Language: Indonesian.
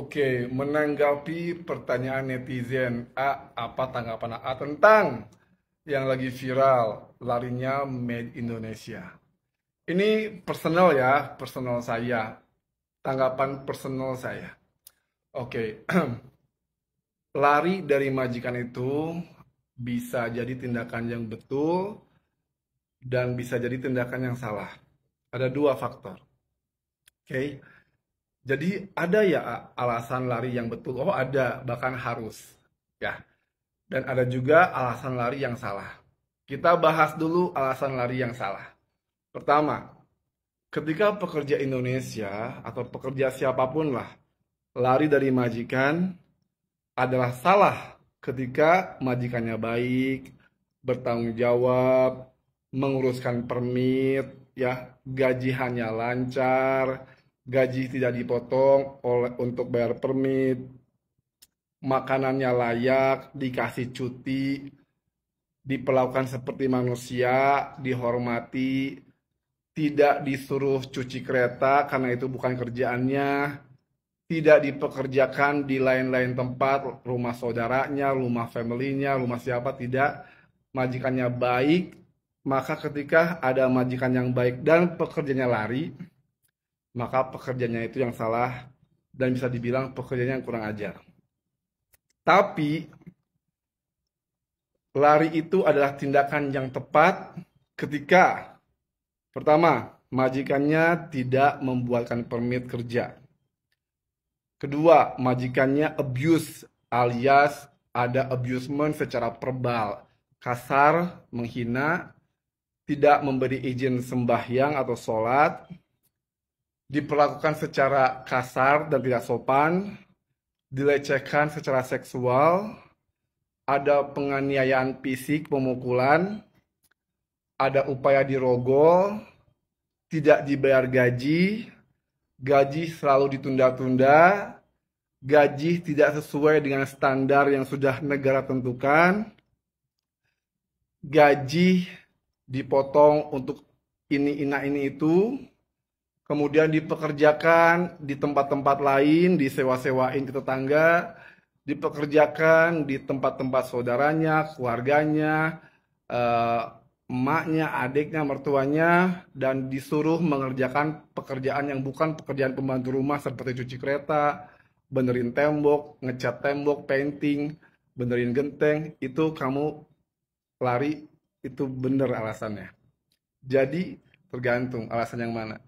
Oke, menanggapi pertanyaan netizen A, apa tanggapan A tentang yang lagi viral larinya made Indonesia? Ini personal ya, personal saya. Tanggapan personal saya. Oke. Lari dari majikan itu bisa jadi tindakan yang betul dan bisa jadi tindakan yang salah. Ada dua faktor. Oke. Okay jadi ada ya alasan lari yang betul. Oh ada, bahkan harus. Ya. Dan ada juga alasan lari yang salah. Kita bahas dulu alasan lari yang salah. Pertama, ketika pekerja Indonesia atau pekerja siapapun lah lari dari majikan adalah salah ketika majikannya baik, bertanggung jawab, menguruskan permit, ya gaji hanya lancar, gaji tidak dipotong oleh untuk bayar permit, makanannya layak, dikasih cuti, diperlakukan seperti manusia, dihormati, tidak disuruh cuci kereta karena itu bukan kerjaannya, tidak dipekerjakan di lain-lain tempat, rumah saudaranya, rumah familynya, rumah siapa tidak, majikannya baik, maka ketika ada majikan yang baik dan pekerjanya lari, maka pekerjaannya itu yang salah dan bisa dibilang pekerjaannya yang kurang ajar. Tapi lari itu adalah tindakan yang tepat ketika pertama, majikannya tidak membuatkan permit kerja. Kedua, majikannya abuse alias ada abusement secara verbal, kasar, menghina, tidak memberi izin sembahyang atau sholat, diperlakukan secara kasar dan tidak sopan, dilecehkan secara seksual, ada penganiayaan fisik, pemukulan, ada upaya dirogol, tidak dibayar gaji, gaji selalu ditunda-tunda, gaji tidak sesuai dengan standar yang sudah negara tentukan, gaji dipotong untuk ini, ina, ini, itu, kemudian dipekerjakan di tempat-tempat lain, disewa-sewain ke tetangga, dipekerjakan di tempat-tempat saudaranya, keluarganya, eh, emaknya, adiknya, mertuanya, dan disuruh mengerjakan pekerjaan yang bukan pekerjaan pembantu rumah seperti cuci kereta, benerin tembok, ngecat tembok, painting, benerin genteng, itu kamu lari itu bener alasannya. Jadi tergantung alasan yang mana.